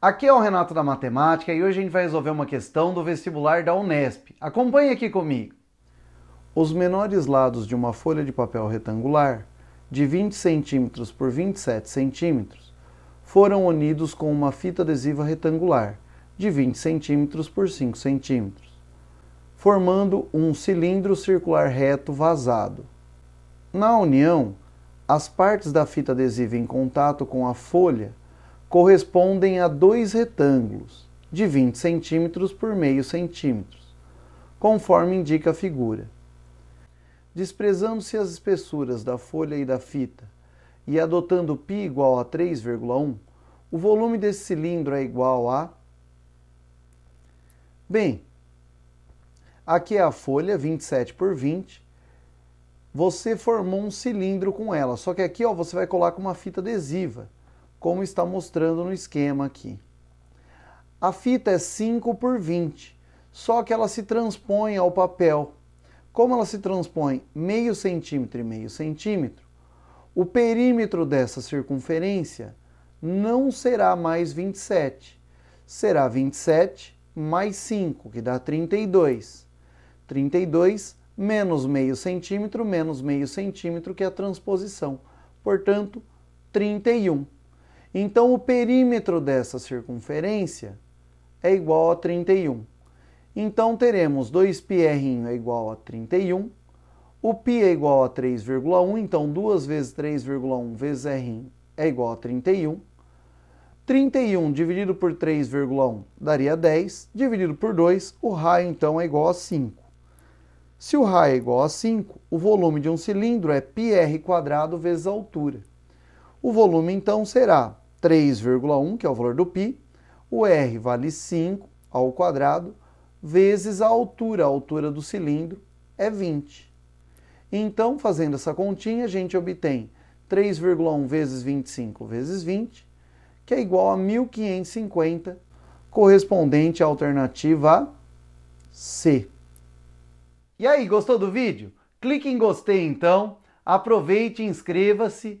Aqui é o Renato da Matemática e hoje a gente vai resolver uma questão do vestibular da Unesp. Acompanhe aqui comigo. Os menores lados de uma folha de papel retangular de 20 cm por 27 cm foram unidos com uma fita adesiva retangular de 20 cm por 5 cm, formando um cilindro circular reto vazado. Na união, as partes da fita adesiva em contato com a folha correspondem a dois retângulos de 20 centímetros por meio centímetros, conforme indica a figura. Desprezando-se as espessuras da folha e da fita e adotando π igual a 3,1, o volume desse cilindro é igual a. Bem, aqui é a folha 27 por 20. Você formou um cilindro com ela, só que aqui ó, você vai colar com uma fita adesiva como está mostrando no esquema aqui. A fita é 5 por 20, só que ela se transpõe ao papel. Como ela se transpõe meio centímetro e meio centímetro, o perímetro dessa circunferência não será mais 27, será 27 mais 5, que dá 32. 32 menos meio centímetro menos meio centímetro, que é a transposição. Portanto, 31. Então, o perímetro dessa circunferência é igual a 31. Então, teremos 2π é igual a 31, o π é igual a 3,1, então 2 vezes 3,1 vezes r é igual a 31. 31 dividido por 3,1 daria 10, dividido por 2, o raio então é igual a 5. Se o raio é igual a 5, o volume de um cilindro é πr² vezes a altura. O volume então será 3,1, que é o valor do π, o R vale 5 ao quadrado, vezes a altura, a altura do cilindro é 20. Então, fazendo essa continha, a gente obtém 3,1 vezes 25 vezes 20, que é igual a 1550, correspondente à alternativa C. E aí, gostou do vídeo? Clique em gostei então, aproveite e inscreva-se.